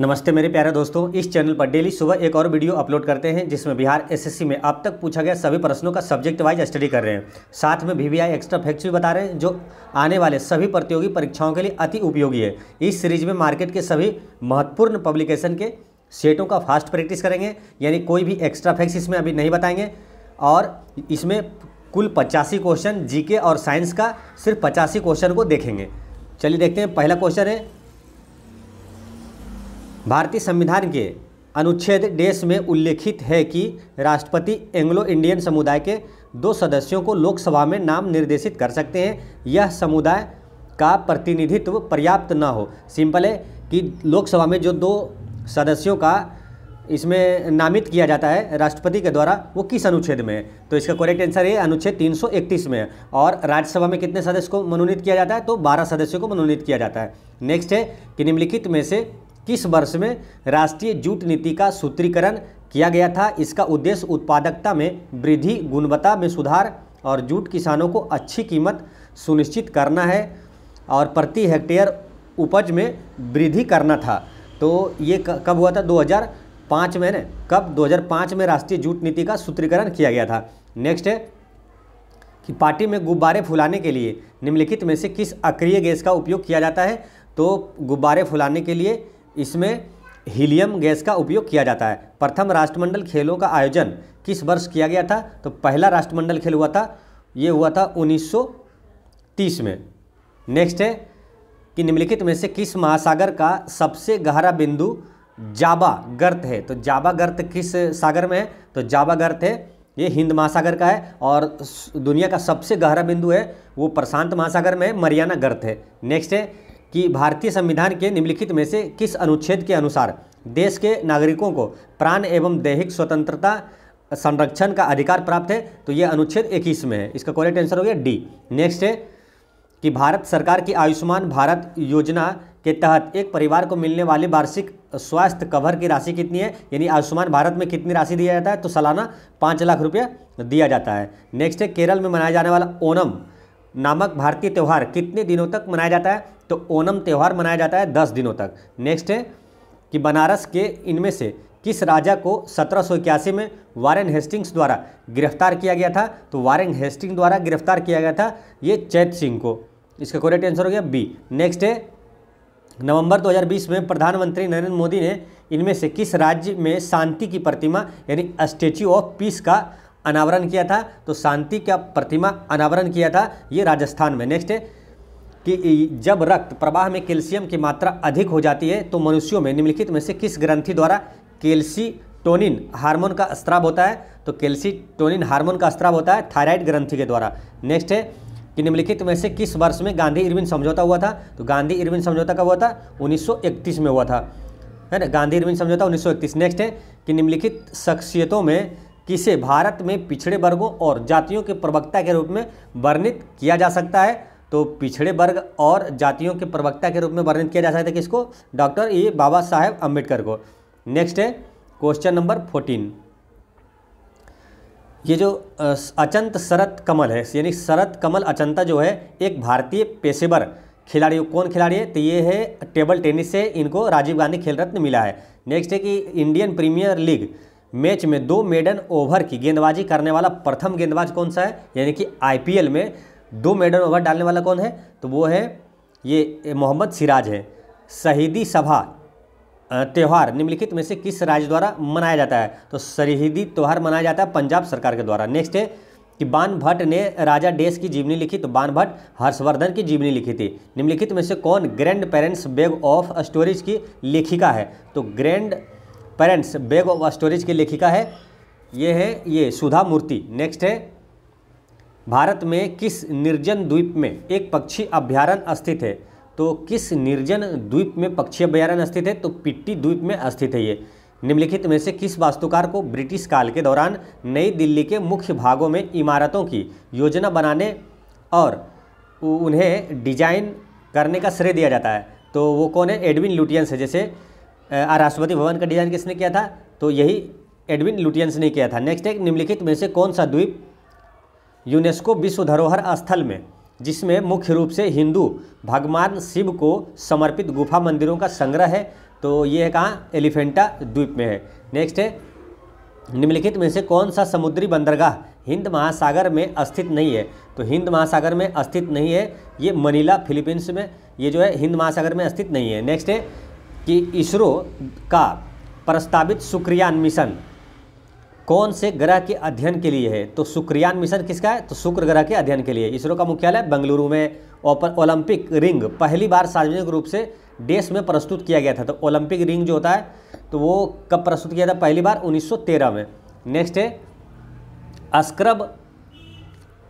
नमस्ते मेरे प्यारे दोस्तों इस चैनल पर डेली सुबह एक और वीडियो अपलोड करते हैं जिसमें बिहार एसएससी में अब तक पूछा गया सभी प्रश्नों का सब्जेक्ट वाइज स्टडी कर रहे हैं साथ में वीवीआई एक्स्ट्रा फैक्ट्स भी बता रहे हैं जो आने वाले सभी प्रतियोगी परीक्षाओं के लिए अति उपयोगी है इस सीरीज में मार्केट के सभी महत्वपूर्ण पब्लिकेशन के सेटों का फास्ट प्रैक्टिस करेंगे यानी कोई भी एक्स्ट्रा फैक्ट्स इसमें अभी नहीं बताएंगे और इसमें कुल पचासी क्वेश्चन जी और साइंस का सिर्फ पचासी क्वेश्चन को देखेंगे चलिए देखते हैं पहला क्वेश्चन है भारतीय संविधान के अनुच्छेद डेस में उल्लेखित है कि राष्ट्रपति एंग्लो इंडियन समुदाय के दो सदस्यों को लोकसभा में नाम निर्देशित कर सकते हैं यह समुदाय का प्रतिनिधित्व पर्याप्त न हो सिंपल है कि लोकसभा में जो दो सदस्यों का इसमें नामित किया जाता है राष्ट्रपति के द्वारा वो किस अनुच्छेद में है तो इसका करेक्ट आंसर है अनुच्छेद 331 में है और राज्यसभा में कितने सदस्य को मनोनीत किया जाता है तो 12 सदस्यों को मनोनीत किया जाता है नेक्स्ट है कि निम्नलिखित में से किस वर्ष में राष्ट्रीय जूट नीति का सूत्रीकरण किया गया था इसका उद्देश्य उत्पादकता में वृद्धि गुणवत्ता में सुधार और जूट किसानों को अच्छी कीमत सुनिश्चित करना है और प्रति हेक्टेयर उपज में वृद्धि करना था तो ये कब हुआ था 2005 में न कब 2005 में राष्ट्रीय जूट नीति का सूत्रीकरण किया गया था नेक्स्ट है कि पार्टी में गुब्बारे फुलाने के लिए निम्नलिखित में से किस अक्रिय गैस का उपयोग किया जाता है तो गुब्बारे फुलाने के लिए इसमें हीलियम गैस का उपयोग किया जाता है प्रथम राष्ट्रमंडल खेलों का आयोजन किस वर्ष किया गया था तो पहला राष्ट्रमंडल खेल हुआ था ये हुआ था 1930 में नेक्स्ट है कि निम्नलिखित में से किस महासागर का सबसे गहरा बिंदु जाबा गर्त है तो जाबा गर्त किस सागर में है तो जाबा गर्त है ये हिंद महासागर का है और दुनिया का सबसे गहरा बिंदु है वो प्रशांत महासागर में मरियाना गर्त है नेक्स्ट है कि भारतीय संविधान के निम्नलिखित में से किस अनुच्छेद के अनुसार देश के नागरिकों को प्राण एवं दैहिक स्वतंत्रता संरक्षण का अधिकार प्राप्त है तो ये अनुच्छेद इक्कीस में है इसका करेक्ट आंसर हो गया डी नेक्स्ट है कि भारत सरकार की आयुष्मान भारत योजना के तहत एक परिवार को मिलने वाली वार्षिक स्वास्थ्य कवर की राशि कितनी है यानी आयुष्मान भारत में कितनी राशि दिया जाता है तो सालाना पाँच लाख रुपया दिया जाता है नेक्स्ट है केरल में मनाया जाने वाला ओनम नामक भारतीय त्यौहार कितने दिनों तक मनाया जाता है तो ओनम त्यौहार मनाया जाता है दस दिनों तक नेक्स्ट है कि बनारस के इनमें से किस राजा को सत्रह में वारेन हेस्टिंग्स द्वारा गिरफ्तार किया गया था तो वारेन हेस्टिंग द्वारा गिरफ्तार किया गया था ये चैत सिंह को इसका करेक्ट आंसर हो गया बी नेक्स्ट है नवंबर 2020 में प्रधानमंत्री नरेंद्र मोदी ने इनमें से किस राज्य में शांति की प्रतिमा यानी स्टेच्यू ऑफ पीस का अनावरण किया था तो शांति का प्रतिमा अनावरण किया था ये राजस्थान में नेक्स्ट है कि जब रक्त प्रवाह में कैल्शियम की मात्रा अधिक हो जाती है तो मनुष्यों में निम्नलिखित में से किस ग्रंथि द्वारा कैल्सीटोनिन हार्मोन का स्त्राव होता है तो कैल्सीटोनिन हार्मोन का स्त्राव होता है थायराइड ग्रंथि के द्वारा नेक्स्ट है कि निम्नलिखित में से किस वर्ष में गांधी इरविन समझौता हुआ था तो गांधी इरविन समझौता कब हुआ था उन्नीस में हुआ था है ना गांधी इरविन समझौता उन्नीस नेक्स्ट है कि निम्नलिखित शख्सियतों में किसे भारत में पिछड़े वर्गों और जातियों के प्रवक्ता के रूप में वर्णित किया जा सकता है तो पिछड़े वर्ग और जातियों के प्रवक्ता के रूप में वर्णित किया जा सकता है किसको डॉक्टर ए बाबा साहेब अम्बेडकर को नेक्स्ट है क्वेश्चन नंबर फोर्टीन ये जो अचंत शरत कमल है यानी शरत कमल अचंता जो है एक भारतीय पेशेवर खिलाड़ी कौन खिलाड़ी है तो ये है टेबल टेनिस से इनको राजीव गांधी खेल रत्न मिला है नेक्स्ट है कि इंडियन प्रीमियर लीग मैच में दो मेडन ओवर की गेंदबाजी करने वाला प्रथम गेंदबाज कौन सा है यानी कि आईपीएल में दो मेडन ओवर डालने वाला कौन है तो वो है ये मोहम्मद सिराज है शहीदी सभा त्यौहार निम्नलिखित में से किस राज्य द्वारा मनाया जाता है तो शहीदी त्यौहार मनाया जाता है पंजाब सरकार के द्वारा नेक्स्ट है कि बान भट्ट ने राजा डेस की जीवनी लिखी तो बान भट्ट हर्षवर्धन की जीवनी लिखी थी निम्नलिखित में से कौन grand parents bag of stories की लेखिका है तो grand parents bag of storage की लेखिका है ये है ये सुधा मूर्ति नेक्स्ट है भारत में किस निर्जन द्वीप में एक पक्षी अभ्यारण स्थित है तो किस निर्जन द्वीप में पक्षी अभ्यारण्य स्थित है तो पिट्टी द्वीप में स्थित है ये निम्नलिखित में से किस वास्तुकार को ब्रिटिश काल के दौरान नई दिल्ली के मुख्य भागों में इमारतों की योजना बनाने और उन्हें डिजाइन करने का श्रेय दिया जाता है तो वो कौन है एडविन लुटियंस है जैसे राष्ट्रपति भवन का डिजाइन किसने किया था तो यही एडविन लुटियंस ने किया था नेक्स्ट है निम्नलिखित में से कौन सा द्वीप यूनेस्को विश्व धरोहर स्थल में जिसमें मुख्य रूप से हिंदू भगवान शिव को समर्पित गुफा मंदिरों का संग्रह है तो ये है कहाँ एलिफेंटा द्वीप में है नेक्स्ट है निम्नलिखित में से कौन सा समुद्री बंदरगाह हिंद महासागर में अस्थित नहीं है तो हिंद महासागर में अस्थित नहीं है ये मनीला फिलीपींस में ये जो है हिंद महासागर में अस्थित नहीं है नेक्स्ट है कि इसरो का प्रस्तावित शुक्रियान मिशन कौन से ग्रह के अध्ययन के लिए है तो शुक्रियान मिशन किसका है तो शुक्र ग्रह के अध्ययन के लिए इसरो का मुख्यालय बेंगलुरु में ओलंपिक रिंग पहली बार सार्वजनिक रूप से देश में प्रस्तुत किया गया था तो ओलंपिक रिंग जो होता है तो वो कब प्रस्तुत किया था पहली बार 1913 में नेक्स्ट है अस्क्रब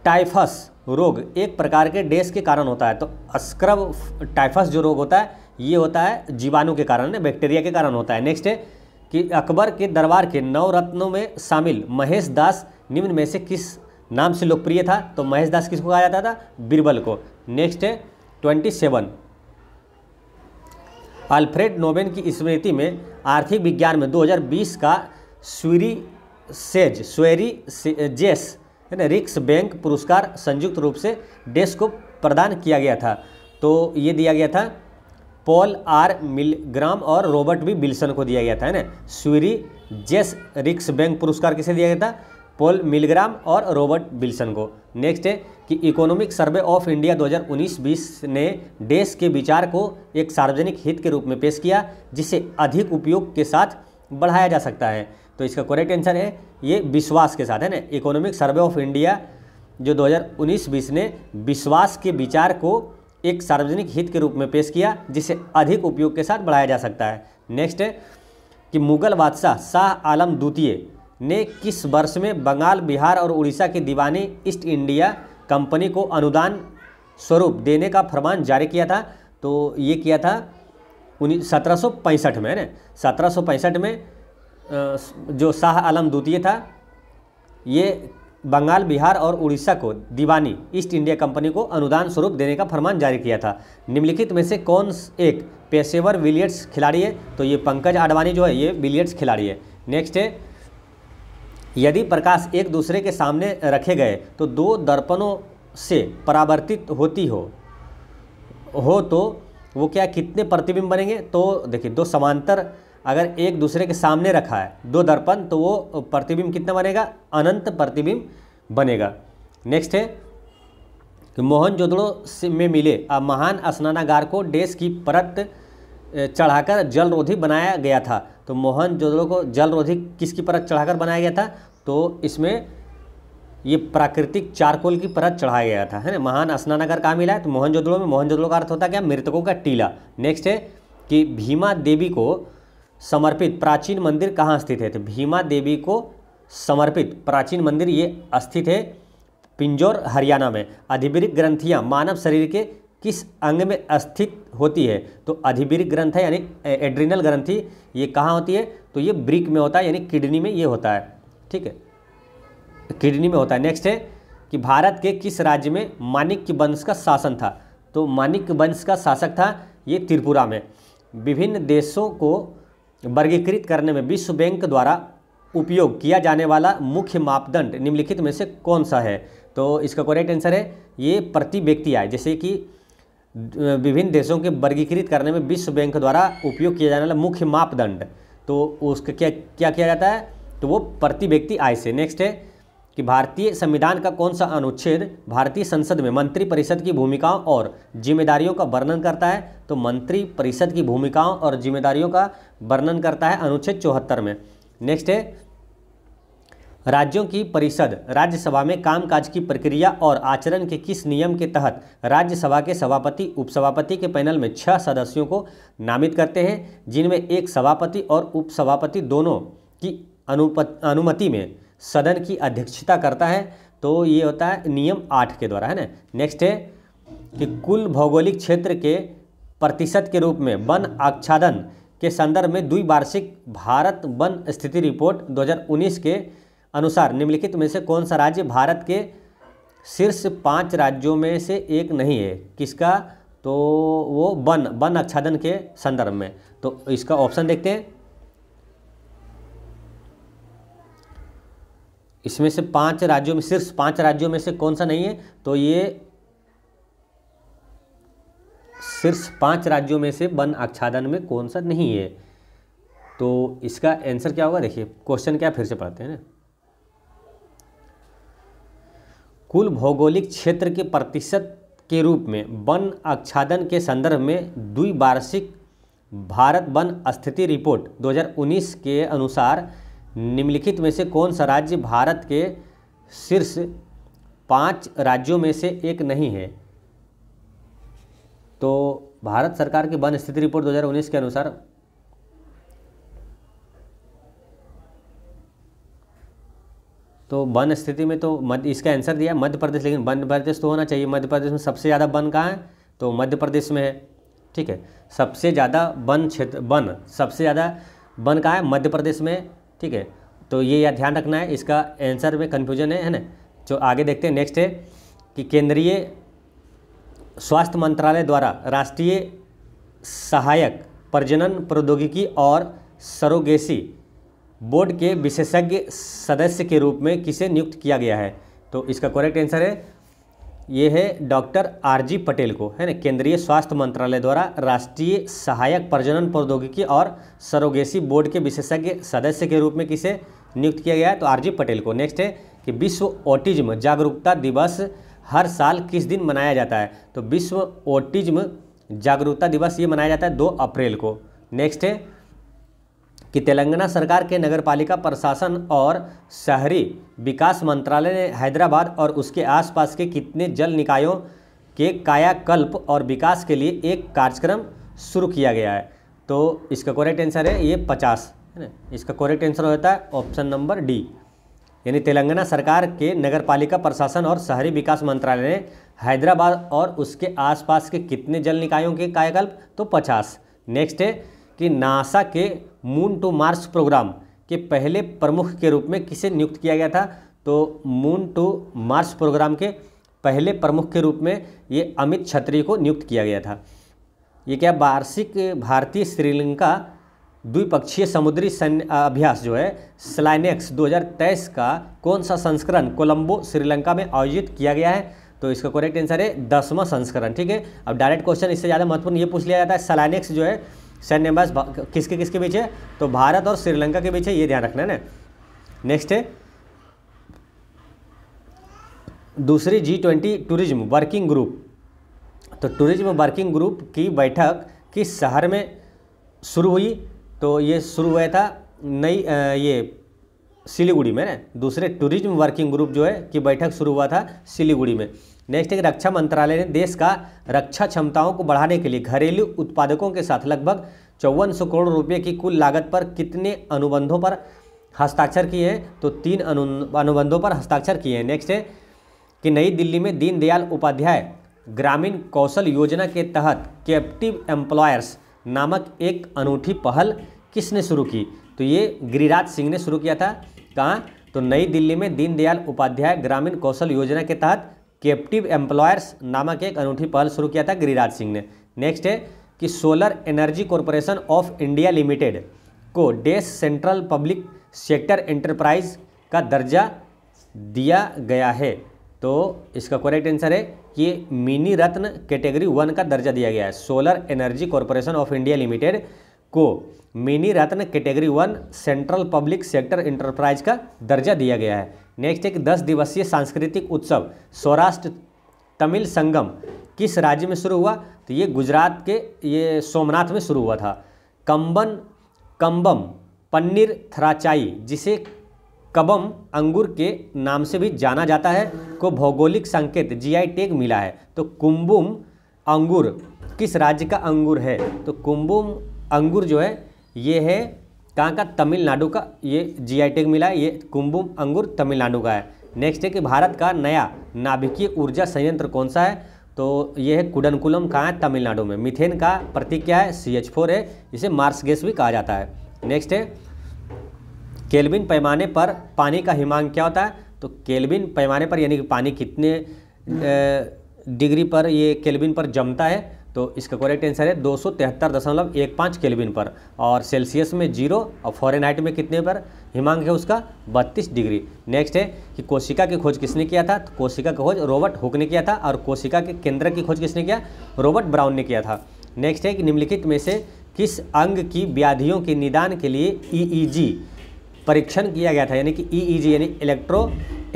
टाइफस रोग एक प्रकार के डेस के कारण होता है तो अस्क्रब टाइफस जो रोग होता है ये होता है जीवाणु के कारण बैक्टीरिया के कारण होता है नेक्स्ट है कि अकबर के दरबार के नौ रत्नों में शामिल महेश दास निम्न में से किस नाम से लोकप्रिय था तो महेश दास किसको कहा जाता था बीरबल को नेक्स्ट है ट्वेंटी सेवन अल्फ्रेड नोबेन की स्मृति में आर्थिक विज्ञान में 2020 का स्वीरी सेज स्वेरी से, जेस है ना रिक्स बैंक पुरस्कार संयुक्त रूप से डेस्क को प्रदान किया गया था तो ये दिया गया था पॉल आर मिलग्राम और रॉबर्ट बी बिल्सन को दिया गया था है ना स्वीरी जेस रिक्स बैंक पुरस्कार किसे दिया गया था पॉल मिलग्राम और रॉबर्ट बिल्सन को नेक्स्ट है कि इकोनॉमिक सर्वे ऑफ इंडिया 2019-20 ने देश के विचार को एक सार्वजनिक हित के रूप में पेश किया जिसे अधिक उपयोग के साथ बढ़ाया जा सकता है तो इसका करेक्ट आंसर है ये विश्वास के साथ है ना इकोनॉमिक सर्वे ऑफ इंडिया जो 2019-20 ने विश्वास के विचार को एक सार्वजनिक हित के रूप में पेश किया जिसे अधिक उपयोग के साथ बढ़ाया जा सकता है नेक्स्ट है कि मुगल बादशाह शाह आलम द्वितीय ने किस वर्ष में बंगाल बिहार और उड़ीसा की दीवानी ईस्ट इंडिया कंपनी को अनुदान स्वरूप देने का फरमान जारी किया था तो ये किया था उन्नीस सत्रह में है ना सत्रह में जो शाह आलम द्वितीय था ये बंगाल बिहार और उड़ीसा को दीवानी ईस्ट इंडिया कंपनी को अनुदान स्वरूप देने का फरमान जारी किया था निम्नलिखित में से कौन एक पेशेवर विलियट्स खिलाड़ी है तो ये पंकज आडवाणी जो है ये विलियट्स खिलाड़ी है नेक्स्ट है यदि प्रकाश एक दूसरे के सामने रखे गए तो दो दर्पणों से परावर्तित होती हो हो तो वो क्या कितने प्रतिबिंब बनेंगे तो देखिए दो समांतर अगर एक दूसरे के सामने रखा है दो दर्पण तो वो प्रतिबिंब कितना बनेगा अनंत प्रतिबिंब बनेगा नेक्स्ट है कि मोहन जोदड़ो में मिले अब महान स्नानागार को डेस की परत चढ़ाकर जलरोधी बनाया गया था तो मोहन जोदड़ो को जलरोधी किसकी परत चढ़ाकर बनाया गया था तो इसमें ये प्राकृतिक चारकोल की परत चढ़ाया गया था है ना महान स्नानागार कहाँ मिला है तो मोहन जोदड़ो में मोहन जोदड़ो का अर्थ होता है क्या मृतकों का टीला नेक्स्ट है कि भीमा देवी को समर्पित प्राचीन मंदिर कहाँ स्थित है तो भीमा देवी को समर्पित प्राचीन मंदिर ये स्थित है पिंजौर हरियाणा में अधिवृक ग्रंथियाँ मानव शरीर के किस अंग में स्थित होती है तो अधिवृक ग्रंथ है यानी एड्रिनल ग्रंथि ये कहाँ होती है तो ये ब्रिक में होता है यानी किडनी में ये होता है ठीक है किडनी में होता है नेक्स्ट है कि भारत के किस राज्य में मानिक वंश का शासन था तो मानिक वंश का शासक था ये त्रिपुरा में विभिन्न देशों को वर्गीकृत करने में विश्व बैंक द्वारा उपयोग किया जाने वाला मुख्य मापदंड निम्नलिखित में से कौन सा है तो इसका करेक्ट आंसर है ये प्रति व्यक्ति आय जैसे कि विभिन्न देशों के वर्गीकृत करने में विश्व बैंक द्वारा उपयोग किया जाने वाला मुख्य मापदंड तो उसका क्या क्या किया जाता है तो वो प्रति व्यक्ति आय से नेक्स्ट है कि भारतीय संविधान का कौन सा अनुच्छेद भारतीय संसद में मंत्री परिषद की भूमिकाओं और जिम्मेदारियों का वर्णन करता है तो मंत्री परिषद की भूमिकाओं और जिम्मेदारियों का वर्णन करता है अनुच्छेद चौहत्तर में नेक्स्ट है राज्यों की परिषद राज्यसभा में कामकाज की प्रक्रिया और आचरण के किस नियम के तहत राज्यसभा के सभापति उपसभापति के पैनल में छह सदस्यों को नामित करते हैं जिनमें एक सभापति और उपसभापति दोनों की अनुमति में सदन की अध्यक्षता करता है तो ये होता है नियम आठ के द्वारा है ना नेक्स्ट है कि कुल भौगोलिक क्षेत्र के प्रतिशत के रूप में वन आच्छादन के संदर्भ में द्विवार्षिक भारत वन स्थिति रिपोर्ट 2019 के अनुसार निम्नलिखित में से कौन सा राज्य भारत के शीर्ष पाँच राज्यों में से एक नहीं है किसका तो वो वन वन आच्छादन के संदर्भ में तो इसका ऑप्शन देखते हैं इसमें से पांच राज्यों में सिर्फ पांच राज्यों में से कौन सा नहीं है तो ये सिर्फ पांच राज्यों में से वन आच्छादन में कौन सा नहीं है तो इसका आंसर क्या होगा देखिए क्वेश्चन क्या फिर से पढ़ते हैं ना कुल भौगोलिक क्षेत्र के प्रतिशत के रूप में वन आच्छादन के संदर्भ में द्विवार्षिक भारत वन स्थिति रिपोर्ट 2019 के अनुसार निम्नलिखित में से कौन सा राज्य भारत के शीर्ष पांच राज्यों में से एक नहीं है तो भारत सरकार की वन स्थिति रिपोर्ट 2019 के अनुसार तो वन स्थिति में तो मध्य इसका आंसर दिया मध्य प्रदेश लेकिन मध्य प्रदेश तो होना चाहिए मध्य प्रदेश में सबसे ज़्यादा वन कहाँ है तो मध्य प्रदेश में है ठीक है सबसे ज़्यादा वन क्षेत्र वन सबसे ज़्यादा वन कहाँ है मध्य प्रदेश में ठीक है तो ये याद ध्यान रखना है इसका आंसर में कन्फ्यूजन है है ना जो आगे देखते हैं नेक्स्ट है कि केंद्रीय स्वास्थ्य मंत्रालय द्वारा राष्ट्रीय सहायक प्रजनन प्रौद्योगिकी और सरोगेसी बोर्ड के विशेषज्ञ सदस्य के रूप में किसे नियुक्त किया गया है तो इसका करेक्ट आंसर है ये है डॉक्टर आरजी पटेल को है ना केंद्रीय स्वास्थ्य मंत्रालय द्वारा राष्ट्रीय सहायक प्रजनन प्रौद्योगिकी और सरोगेसी बोर्ड के विशेषज्ञ सदस्य के रूप में किसे नियुक्त किया गया है तो आरजी पटेल को नेक्स्ट है कि विश्व ओटिज्म जागरूकता दिवस हर साल किस दिन मनाया जाता है तो विश्व ओटिज्म जागरूकता दिवस ये मनाया जाता है दो अप्रैल को नेक्स्ट है कि तेलंगाना सरकार के नगरपालिका प्रशासन और शहरी विकास मंत्रालय ने हैदराबाद और उसके आसपास के कितने जल निकायों के कायाकल्प और विकास के लिए एक कार्यक्रम शुरू किया गया है तो इसका करेक्ट आंसर है ये पचास है ना इसका करेक्ट आंसर होता है ऑप्शन नंबर डी यानी तेलंगाना सरकार के नगरपालिका प्रशासन और शहरी विकास मंत्रालय ने हैदराबाद और उसके आसपास के कितने जल निकायों के कायाकल्प तो पचास नेक्स्ट है कि नासा के मून टू मार्स प्रोग्राम के पहले प्रमुख के रूप में किसे नियुक्त किया गया था तो मून टू मार्स प्रोग्राम के पहले प्रमुख के रूप में ये अमित छत्री को नियुक्त किया गया था ये क्या वार्षिक भारतीय श्रीलंका द्विपक्षीय समुद्री सैन्य अभ्यास जो है स्लाइनेक्स 2023 का कौन सा संस्करण कोलंबो श्रीलंका में आयोजित किया गया है तो इसका करेक्ट आंसर है दसवां संस्करण ठीक है अब डायरेक्ट क्वेश्चन इससे ज़्यादा महत्वपूर्ण ये पूछ लिया जाता है सलाइनेक्स जो है सैन्य अभ्यास किसके किसके बीच है तो भारत और श्रीलंका के बीच है ये ध्यान रखना है ना नेक्स्ट है दूसरी G twenty tourism working group तो टूरिज्म वर्किंग ग्रुप की बैठक किस शहर में शुरू हुई तो ये शुरू हुआ था नई ये सिलीगुड़ी में ना दूसरे टूरिज्म वर्किंग ग्रुप जो है कि बैठक शुरू हुआ था सिलीगुड़ी में नेक्स्ट एक रक्षा मंत्रालय ने देश का रक्षा क्षमताओं को बढ़ाने के लिए घरेलू उत्पादकों के साथ लगभग चौवन सौ करोड़ रुपये की कुल लागत पर कितने अनुबंधों पर हस्ताक्षर किए हैं तो तीन अनु अनुबंधों पर हस्ताक्षर किए हैं नेक्स्ट है कि नई दिल्ली में दीनदयाल उपाध्याय ग्रामीण कौशल योजना के तहत कैप्टिव एम्प्लॉयर्स नामक एक अनूठी पहल किसने शुरू की तो ये गिरिराज सिंह ने शुरू किया था कहाँ तो नई दिल्ली में दीनदयाल उपाध्याय ग्रामीण कौशल योजना के तहत कैप्टिव एम्प्लॉयर्स नामक एक अनूठी पहल शुरू किया था गिरिराज सिंह ने नेक्स्ट है कि solar energy corporation of India limited को डेस सेंट्रल पब्लिक सेक्टर एंटरप्राइज का दर्जा दिया गया है तो इसका करेक्ट आंसर है कि मिनी रत्न कैटेगरी वन का दर्जा दिया गया है solar energy corporation of India limited को mini ratna category one central public sector enterprise का दर्जा दिया गया है नेक्स्ट एक दस दिवसीय सांस्कृतिक उत्सव सौराष्ट्र तमिल संगम किस राज्य में शुरू हुआ तो ये गुजरात के ये सोमनाथ में शुरू हुआ था कंबन कंबम पन्नीर थराचाई जिसे कबम अंगूर के नाम से भी जाना जाता है को भौगोलिक संकेत जीआई टैग मिला है तो कुम्बुम अंगूर किस राज्य का अंगूर है तो कुम्बुम अंगूर जो है ये है कहाँ का तमिलनाडु का ये जीआई टेक मिला है ये कुंभुम अंगूर तमिलनाडु का है नेक्स्ट है कि भारत का नया नाभिकीय ऊर्जा संयंत्र कौन सा है तो ये है कुडनकुलम कहाँ है तमिलनाडु में मिथेन का प्रतीक क्या है सी एच फोर है इसे मार्स गैस भी कहा जाता है नेक्स्ट है केल्विन पैमाने पर पानी का हिमांक क्या होता है तो केल्विन पैमाने पर यानी कि पानी कितने डिग्री पर ये केल्विन पर जमता है तो इसका करेक्ट आंसर है दो सौ तिहत्तर दशमलव एक पाँच केल्विन पर और सेल्सियस में जीरो और फॉरन हाइट में कितने पर हिमांक है उसका बत्तीस डिग्री नेक्स्ट है कि कोशिका की खोज किसने किया था तो कोशिका की खोज रॉबर्ट हुक ने किया था और कोशिका के केंद्र की खोज किसने किया रॉबर्ट ब्राउन ने किया था नेक्स्ट है कि निम्नलिखित में से किस अंग की व्याधियों के निदान के लिए ई e e परीक्षण किया गया था यानी कि ई e यानी इलेक्ट्रो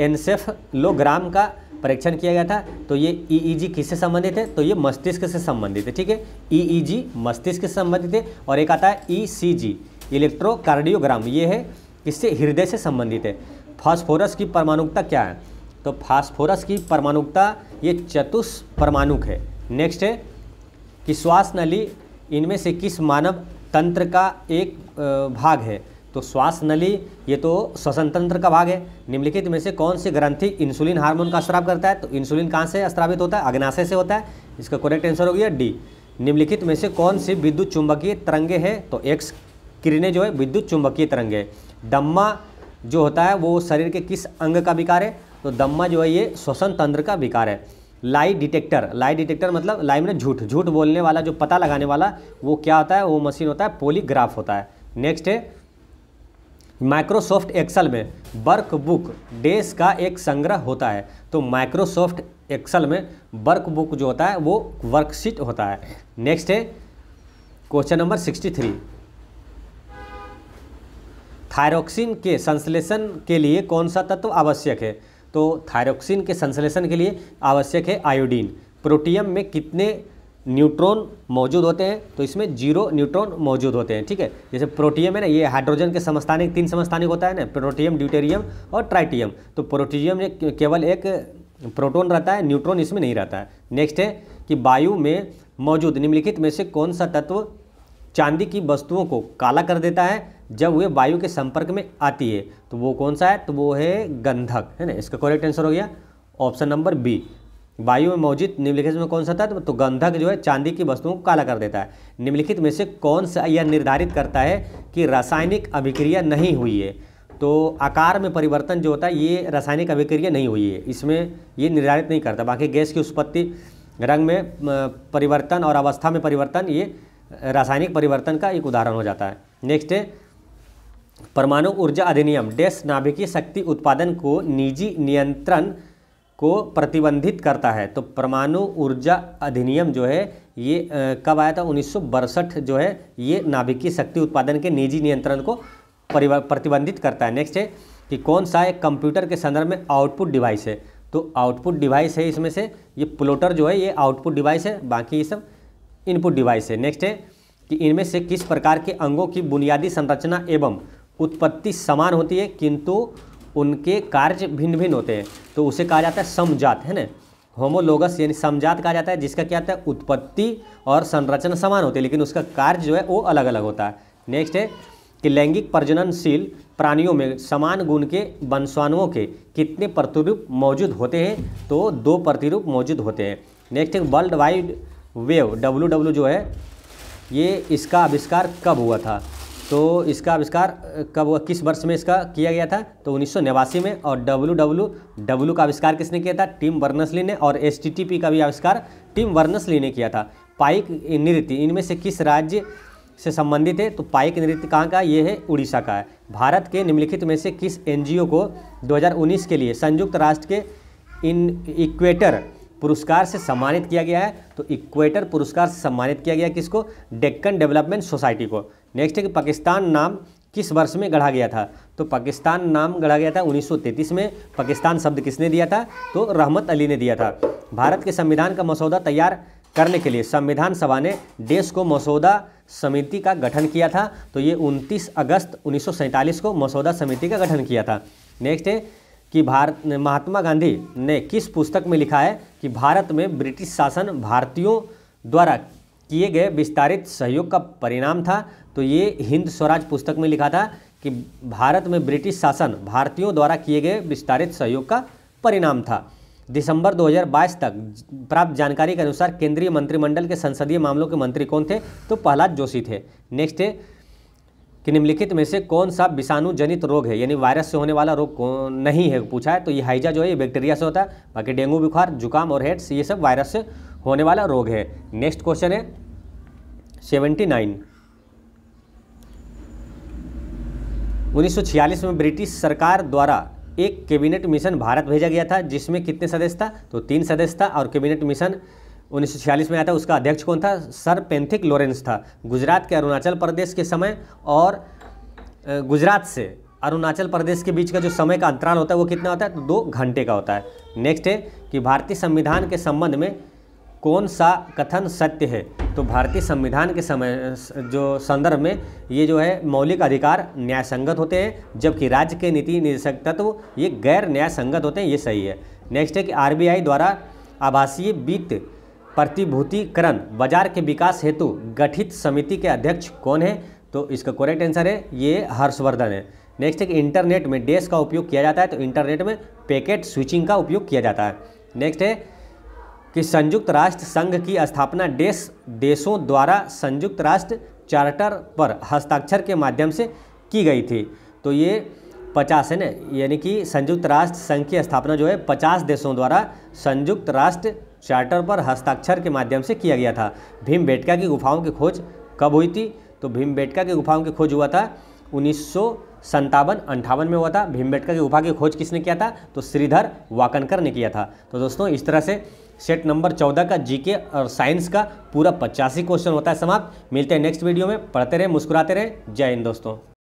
एनसेफलोग्राम का परीक्षण किया गया था तो ये ईईजी e e किससे संबंधित है तो ये मस्तिष्क से संबंधित है ठीक है ईईजी e मस्तिष्क से संबंधित है और एक आता है ईसीजी इलेक्ट्रोकार्डियोग्राम ये है इससे हृदय से संबंधित है फास्फोरस की परमाणुकता क्या है तो फास्फोरस की परमाणुकता ये चतुष परमाणुक है नेक्स्ट है कि श्वास नली इनमें से किस मानव तंत्र का एक भाग है तो श्वास नली ये तो श्वसन तंत्र का भाग है निम्नलिखित में से कौन सी ग्रंथि इंसुलिन हार्मोन का स्त्राव करता है तो इंसुलिन कहाँ से स्त्रावित होता है अग्नाशय से होता है इसका करेक्ट आंसर हो गया डी निम्नलिखित में से कौन सी विद्युत चुंबकीय तरंगे है तो एक्स किरणें जो है विद्युत चुंबकीय तरंगे दम्मा जो होता है वो शरीर के किस अंग का विकार है तो दम्मा जो है ये श्वसन तंत्र का विकार है लाई डिटेक्टर लाई डिटेक्टर मतलब लाई में झूठ झूठ बोलने वाला जो पता लगाने वाला वो क्या होता है वो मशीन होता है पोलीग्राफ होता है नेक्स्ट है माइक्रोसॉफ्ट एक्सल में वर्क बुक डेस का एक संग्रह होता है तो माइक्रोसॉफ्ट एक्सल में वर्क बुक जो होता है वो वर्कशीट होता है नेक्स्ट है question number sixty three thyroxine के संश्लेषण के लिए कौन सा तत्व आवश्यक है तो थायरोक्सिन के संश्लेषण के लिए आवश्यक है आयोडीन प्रोटियम में कितने न्यूट्रॉन मौजूद होते हैं तो इसमें जीरो न्यूट्रॉन मौजूद होते हैं ठीक है जैसे प्रोटियम है ना ये हाइड्रोजन के समस्थानिक तीन समस्थानिक होता है ना प्रोटियम ड्यूटेरियम और ट्राइटियम तो प्रोटियम में केवल एक प्रोटोन रहता है न्यूट्रॉन इसमें नहीं रहता है नेक्स्ट है कि वायु में मौजूद निम्नलिखित में से कौन सा तत्व चांदी की वस्तुओं को काला कर देता है जब वे वायु के संपर्क में आती है तो वो कौन सा है तो वो है गंधक है ना इसका करेक्ट आंसर हो गया ऑप्शन नंबर बी वायु में मौजूद निम्नलिखित में कौन सा तत्व तो गंधक जो है चांदी की वस्तुओं को काला कर देता है निम्नलिखित में से कौन सा यह निर्धारित करता है कि रासायनिक अभिक्रिया नहीं हुई है तो आकार में परिवर्तन जो होता है ये रासायनिक अभिक्रिया नहीं हुई है इसमें ये निर्धारित नहीं करता बाकी गैस की उत्पत्ति रंग में परिवर्तन और अवस्था में परिवर्तन ये रासायनिक परिवर्तन का एक उदाहरण हो जाता है नेक्स्ट है परमाणु ऊर्जा अधिनियम डेस नाभिकीय शक्ति उत्पादन को निजी नियंत्रण को प्रतिबंधित करता है तो परमाणु ऊर्जा अधिनियम जो है ये कब आया था उन्नीस जो है ये नाभिकीय शक्ति उत्पादन के निजी नियंत्रण को प्रतिबंधित करता है नेक्स्ट है कि कौन सा एक कंप्यूटर के संदर्भ में आउटपुट डिवाइस है तो आउटपुट डिवाइस है इसमें से ये प्लोटर जो है ये आउटपुट डिवाइस है बाकी ये सब इनपुट डिवाइस है नेक्स्ट है कि इनमें से किस प्रकार के अंगों की बुनियादी संरचना एवं उत्पत्ति समान होती है किंतु उनके कार्य भिन्न भिन्न होते हैं तो उसे कहा जाता है समजात है ना होमोलोगस यानी समजात कहा जाता है जिसका क्या होता है उत्पत्ति और संरचना समान होती है लेकिन उसका कार्य जो है वो अलग अलग होता है नेक्स्ट है कि लैंगिक प्रजननशील प्राणियों में समान गुण के वंशाणुओं के कितने प्रतिरूप मौजूद होते हैं तो दो प्रतिरूप मौजूद होते हैं नेक्स्ट है world wide web W W जो है ये इसका आविष्कार कब हुआ था तो इसका आविष्कार कब किस वर्ष में इसका किया गया था तो उन्नीस में और डब्लू डब्ल्यू डब्ल्यू का आविष्कार किसने किया था टीम वर्नसली ने और एस का भी आविष्कार टीम वर्नसली ने किया था पाइक नृत्य इनमें से किस राज्य से संबंधित है तो पाइक नृत्य कहाँ का ये है उड़ीसा का है भारत के निम्नलिखित में से किस एनजीओ को 2019 के लिए संयुक्त राष्ट्र के इन इक्वेटर पुरस्कार से सम्मानित किया गया है तो इक्वेटर पुरस्कार से सम्मानित किया गया किसको डेक्कन डेवलपमेंट सोसाइटी को नेक्स्ट है कि पाकिस्तान नाम किस वर्ष में गढ़ा गया था तो पाकिस्तान नाम गढ़ा गया था 1933 में पाकिस्तान शब्द किसने दिया था तो रहमत अली ने दिया था भारत के संविधान का मसौदा तैयार करने के लिए संविधान सभा ने देश को मसौदा समिति का गठन किया था तो ये 29 अगस्त उन्नीस को मसौदा समिति का गठन किया था नेक्स्ट है कि भारत महात्मा गांधी ने किस पुस्तक में लिखा है कि भारत में ब्रिटिश शासन भारतीयों द्वारा किए गए विस्तारित सहयोग का परिणाम था तो ये हिंद स्वराज पुस्तक में लिखा था कि भारत में ब्रिटिश शासन भारतीयों द्वारा किए गए विस्तारित सहयोग का परिणाम था दिसंबर 2022 तक प्राप्त जानकारी के अनुसार केंद्रीय मंत्रिमंडल के संसदीय मामलों के मंत्री कौन थे तो प्रहलाद जोशी थे नेक्स्ट है कि निम्नलिखित में से कौन सा विषाणु जनित रोग है यानी वायरस से होने वाला रोग नहीं है पूछा है तो ये हाइजा जो है ये बैक्टीरिया से होता है बाकी डेंगू बुखार जुकाम और हेड्स ये सब वायरस से होने वाला रोग है नेक्स्ट क्वेश्चन है सेवेंटी नाइन 1946 में ब्रिटिश सरकार द्वारा एक कैबिनेट मिशन भारत भेजा गया था जिसमें कितने सदस्य था तो तीन सदस्य था और कैबिनेट मिशन 1946 में आया था उसका अध्यक्ष कौन था सर पेंथिक लॉरेंस था गुजरात के अरुणाचल प्रदेश के समय और गुजरात से अरुणाचल प्रदेश के बीच का जो समय का अंतराल होता है वो कितना होता है तो दो घंटे का होता है नेक्स्ट है कि भारतीय संविधान के संबंध में कौन सा कथन सत्य है तो भारतीय संविधान के समय जो संदर्भ में ये जो है मौलिक अधिकार न्याय संगत होते हैं जबकि राज्य के नीति निर्देशक तत्व ये गैर न्याय संगत होते हैं ये सही है नेक्स्ट है कि आरबीआई द्वारा आभासीय वित्त प्रतिभूतिकरण बाजार के विकास हेतु गठित समिति के अध्यक्ष कौन है तो इसका करेक्ट आंसर है ये हर्षवर्धन है नेक्स्ट है कि इंटरनेट में डेस का उपयोग किया जाता है तो इंटरनेट में पैकेट स्विचिंग का उपयोग किया जाता है नेक्स्ट है कि संयुक्त राष्ट्र संघ की स्थापना देश देशों द्वारा संयुक्त राष्ट्र चार्टर पर हस्ताक्षर के माध्यम से की गई थी तो ये पचास है ना यानी कि संयुक्त राष्ट्र संघ की स्थापना जो है पचास देशों द्वारा संयुक्त राष्ट्र चार्टर पर हस्ताक्षर के माध्यम से किया गया था भीम बेटका की गुफाओं की खोज कब हुई थी तो भीम बेटका की गुफाओं की खोज हुआ था उन्नीस संतावन अंठावन में हुआ था भीमबेटका की गुफा की खोज किसने किया था तो श्रीधर वाकनकर ने किया था तो दोस्तों इस तरह से सेट नंबर चौदह का जीके और साइंस का पूरा पचासी क्वेश्चन होता है समाप्त मिलते हैं नेक्स्ट वीडियो में पढ़ते रहे मुस्कुराते रहे जय हिंद दोस्तों